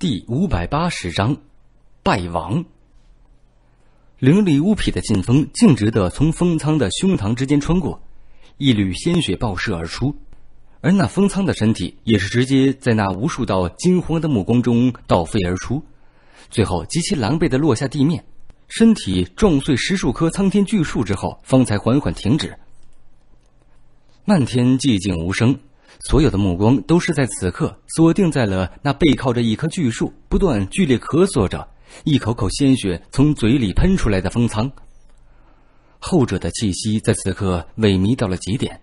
第五百八十章，败亡。凌厉无匹的劲风径直的从风仓的胸膛之间穿过，一缕鲜血爆射而出，而那风仓的身体也是直接在那无数道惊慌的目光中倒飞而出，最后极其狼狈的落下地面，身体撞碎十数棵苍天巨树之后，方才缓缓停止。漫天寂静无声。所有的目光都是在此刻锁定在了那背靠着一棵巨树、不断剧烈咳嗽着、一口口鲜血从嘴里喷出来的风仓。后者的气息在此刻萎靡到了极点。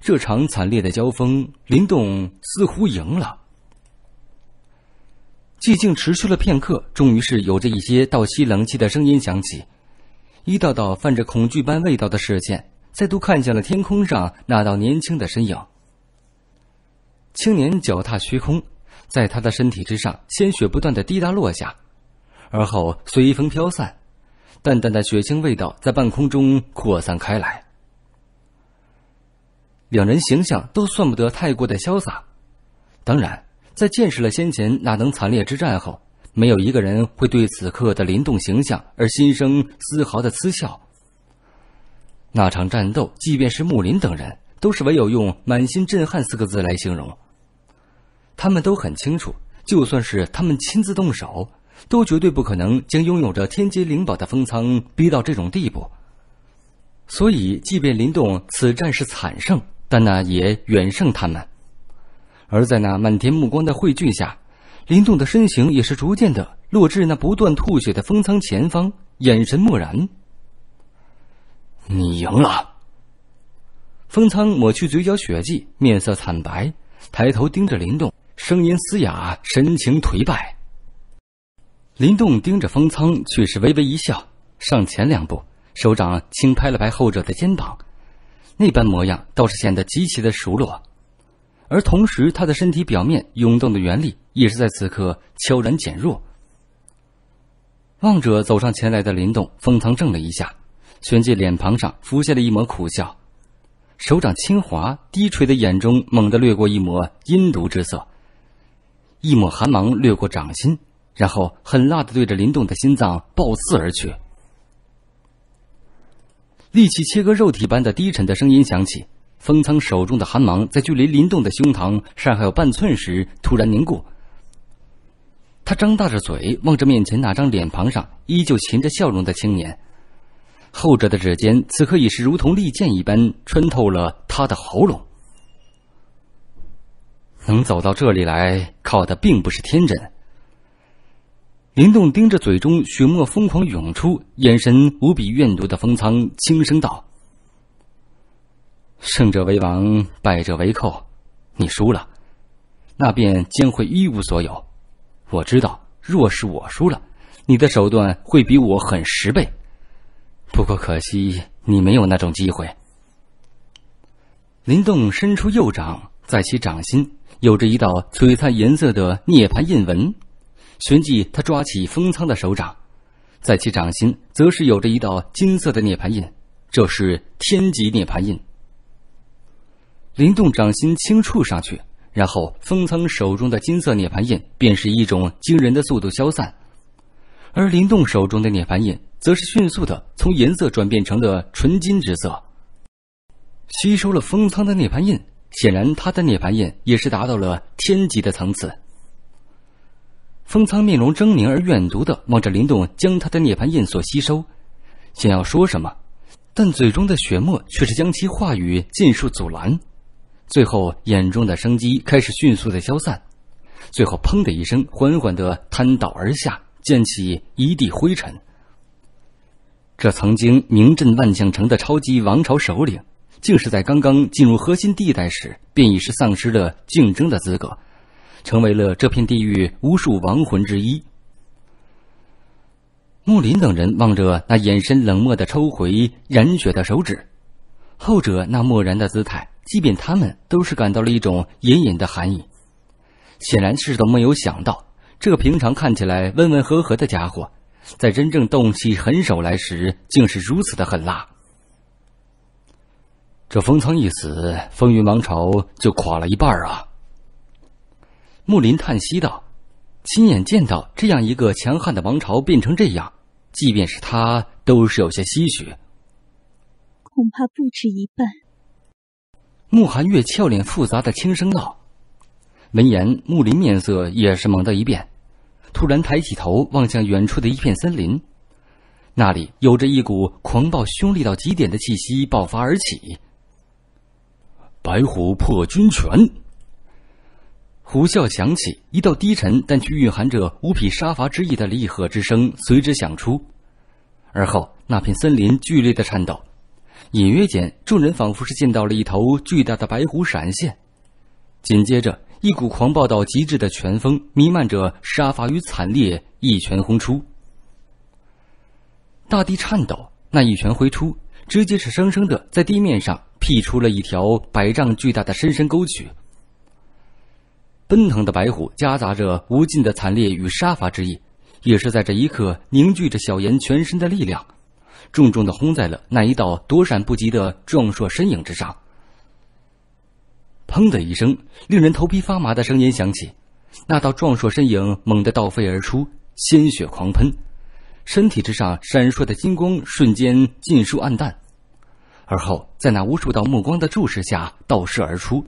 这场惨烈的交锋，林动似乎赢了。寂静持续了片刻，终于是有着一些倒吸冷气的声音响起，一道道泛着恐惧般味道的视线再度看向了天空上那道年轻的身影。青年脚踏虚空，在他的身体之上，鲜血不断的滴答落下，而后随风飘散，淡淡的血腥味道在半空中扩散开来。两人形象都算不得太过的潇洒，当然，在见识了先前那等惨烈之战后，没有一个人会对此刻的林动形象而心生丝毫的嗤笑。那场战斗，即便是木林等人，都是唯有用“满心震撼”四个字来形容。他们都很清楚，就算是他们亲自动手，都绝对不可能将拥有着天阶灵宝的封苍逼到这种地步。所以，即便林动此战是惨胜，但那也远胜他们。而在那漫天目光的汇聚下，林动的身形也是逐渐的落至那不断吐血的封苍前方，眼神漠然。你赢了。封苍抹去嘴角血迹，面色惨白，抬头盯着林动。声音嘶哑，神情颓败。林动盯着方仓，却是微微一笑，上前两步，手掌轻拍了拍后者的肩膀，那般模样倒是显得极其的熟络。而同时，他的身体表面涌动的元力也是在此刻悄然减弱。望着走上前来的林动，方舱怔了一下，旋即脸庞上浮现了一抹苦笑，手掌轻滑，低垂的眼中猛地掠过一抹阴毒之色。一抹寒芒掠过掌心，然后狠辣的对着林动的心脏暴刺而去。利器切割肉体般的低沉的声音响起，封苍手中的寒芒在距离林动的胸膛上还有半寸时突然凝固。他张大着嘴，望着面前那张脸庞上依旧噙着笑容的青年，后者的指尖此刻已是如同利剑一般穿透了他的喉咙。能走到这里来，靠的并不是天真。林动盯着嘴中血沫疯狂涌出、眼神无比怨毒的封苍，轻声道：“胜者为王，败者为寇。你输了，那便将会一无所有。我知道，若是我输了，你的手段会比我很十倍。不过可惜，你没有那种机会。”林动伸出右掌。在其掌心有着一道璀璨银色的涅槃印纹，旋即他抓起风苍的手掌，在其掌心则是有着一道金色的涅槃印，这是天级涅槃印。林动掌心轻触上去，然后风苍手中的金色涅槃印便是一种惊人的速度消散，而林动手中的涅槃印则是迅速的从银色转变成了纯金之色，吸收了风苍的涅槃印。显然，他的涅槃印也是达到了天级的层次。封苍面容狰狞而怨毒的望着林动，将他的涅槃印所吸收，想要说什么，但嘴中的血沫却是将其话语尽数阻拦。最后，眼中的生机开始迅速的消散，最后砰的一声，缓缓的瘫倒而下，溅起一地灰尘。这曾经名震万象城的超级王朝首领。竟是在刚刚进入核心地带时，便已是丧失了竞争的资格，成为了这片地域无数亡魂之一。木林等人望着那眼神冷漠的抽回染血的手指，后者那漠然的姿态，即便他们都是感到了一种隐隐的寒意。显然是都没有想到，这个平常看起来温温和和的家伙，在真正动起狠手来时，竟是如此的狠辣。这封苍一死，风云王朝就垮了一半儿啊！木林叹息道：“亲眼见到这样一个强悍的王朝变成这样，即便是他，都是有些唏嘘。”恐怕不止一半。穆寒月俏脸复杂的轻声道：“闻言，木林面色也是猛地一变，突然抬起头望向远处的一片森林，那里有着一股狂暴凶厉到极点的气息爆发而起。”白虎破军拳。虎啸响起，一道低沉但却蕴含着无匹杀伐之意的厉喝之声随之响出，而后那片森林剧烈的颤抖，隐约间众人仿佛是见到了一头巨大的白虎闪现，紧接着一股狂暴到极致的拳风弥漫着杀伐与惨烈，一拳轰出，大地颤抖，那一拳挥出，直接是生生的在地面上。辟出了一条百丈巨大的深深沟渠。奔腾的白虎夹杂着无尽的惨烈与杀伐之意，也是在这一刻凝聚着小炎全身的力量，重重的轰在了那一道躲闪不及的壮硕身影之上。砰的一声，令人头皮发麻的声音响起，那道壮硕身影猛地倒飞而出，鲜血狂喷，身体之上闪烁的金光瞬间尽数暗淡。而后，在那无数道目光的注视下，倒射而出，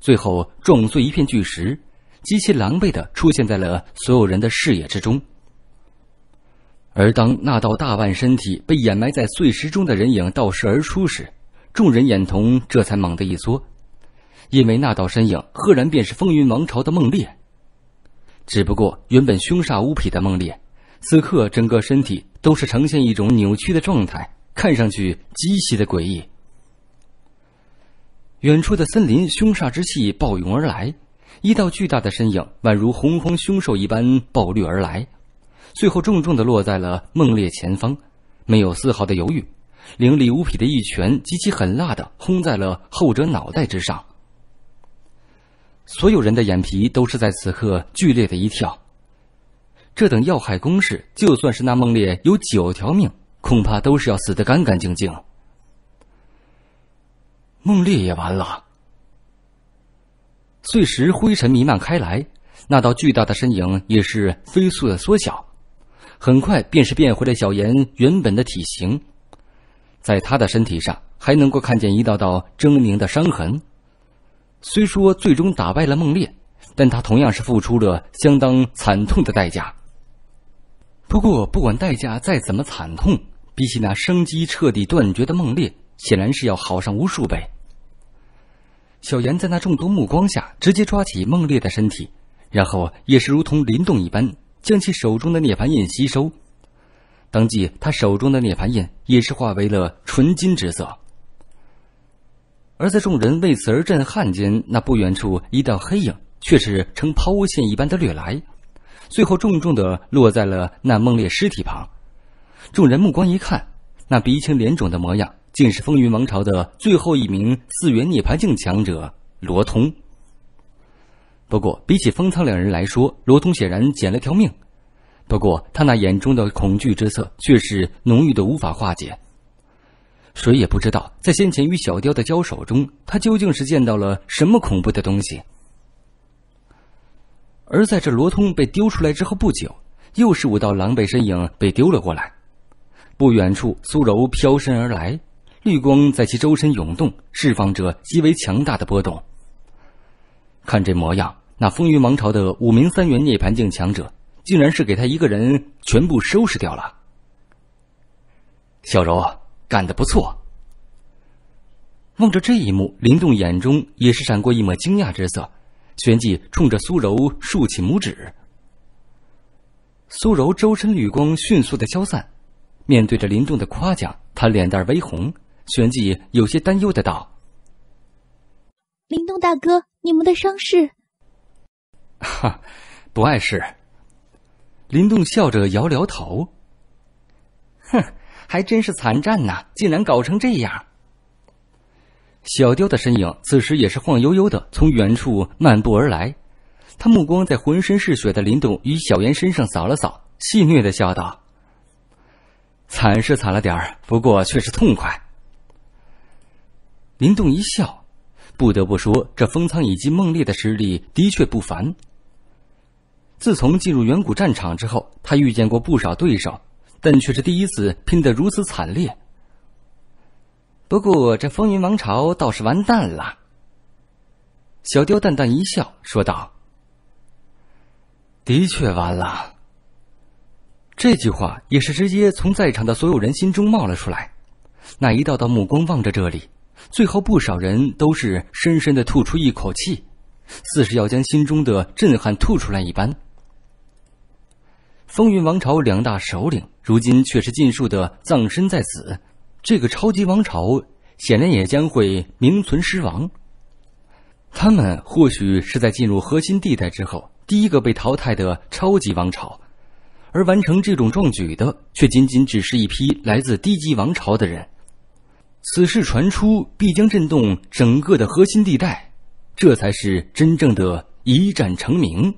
最后撞碎一片巨石，极其狼狈的出现在了所有人的视野之中。而当那道大半身体被掩埋在碎石中的人影倒射而出时，众人眼瞳这才猛地一缩，因为那道身影赫然便是风云王朝的梦烈。只不过，原本凶煞无比的梦烈，此刻整个身体都是呈现一种扭曲的状态。看上去极其的诡异。远处的森林，凶煞之气暴涌而来，一道巨大的身影宛如洪荒凶兽一般暴掠而来，最后重重的落在了梦烈前方，没有丝毫的犹豫，凌厉无匹的一拳极其狠辣的轰在了后者脑袋之上。所有人的眼皮都是在此刻剧烈的一跳。这等要害攻势，就算是那梦烈有九条命。恐怕都是要死得干干净净。梦烈也完了。碎石灰尘弥漫开来，那道巨大的身影也是飞速的缩小，很快便是变回了小妍原本的体型。在他的身体上还能够看见一道道狰狞的伤痕。虽说最终打败了梦烈，但他同样是付出了相当惨痛的代价。不过，不管代价再怎么惨痛。比起那生机彻底断绝的梦裂，显然是要好上无数倍。小妍在那众多目光下，直接抓起梦烈的身体，然后也是如同灵动一般，将其手中的涅盘印吸收。当即，他手中的涅盘印也是化为了纯金之色。而在众人为此而震撼间，那不远处一道黑影却是呈抛物线一般的掠来，最后重重的落在了那梦烈尸体旁。众人目光一看，那鼻青脸肿的模样，竟是风云王朝的最后一名四元涅槃境强者罗通。不过，比起方苍两人来说，罗通显然捡了条命。不过，他那眼中的恐惧之色却是浓郁的无法化解。谁也不知道，在先前与小雕的交手中，他究竟是见到了什么恐怖的东西。而在这罗通被丢出来之后不久，又是五道狼狈身影被丢了过来。不远处，苏柔飘身而来，绿光在其周身涌动，释放着极为强大的波动。看这模样，那风云王朝的五名三元涅槃境强者，竟然是给他一个人全部收拾掉了。小柔干的不错。望着这一幕，林动眼中也是闪过一抹惊讶之色，旋即冲着苏柔竖起拇指。苏柔周身绿光迅速的消散。面对着林动的夸奖，他脸蛋微红，旋即有些担忧的道：“林动大哥，你们的伤势？”“哈，不碍事。”林动笑着摇摇头。“哼，还真是惨战呐，竟然搞成这样。”小雕的身影此时也是晃悠悠的从远处漫步而来，他目光在浑身是血的林动与小妍身上扫了扫，戏谑的笑道。惨是惨了点儿，不过却是痛快。林动一笑，不得不说，这封苍以及梦烈的实力的确不凡。自从进入远古战场之后，他遇见过不少对手，但却是第一次拼得如此惨烈。不过，这风云王朝倒是完蛋了。小雕淡淡一笑，说道：“的确完了。”这句话也是直接从在场的所有人心中冒了出来，那一道道目光望着这里，最后不少人都是深深的吐出一口气，似是要将心中的震撼吐出来一般。风云王朝两大首领如今却是尽数的葬身在此，这个超级王朝显然也将会名存实亡。他们或许是在进入核心地带之后第一个被淘汰的超级王朝。而完成这种壮举的，却仅仅只是一批来自低级王朝的人。此事传出，必将震动整个的核心地带，这才是真正的一战成名。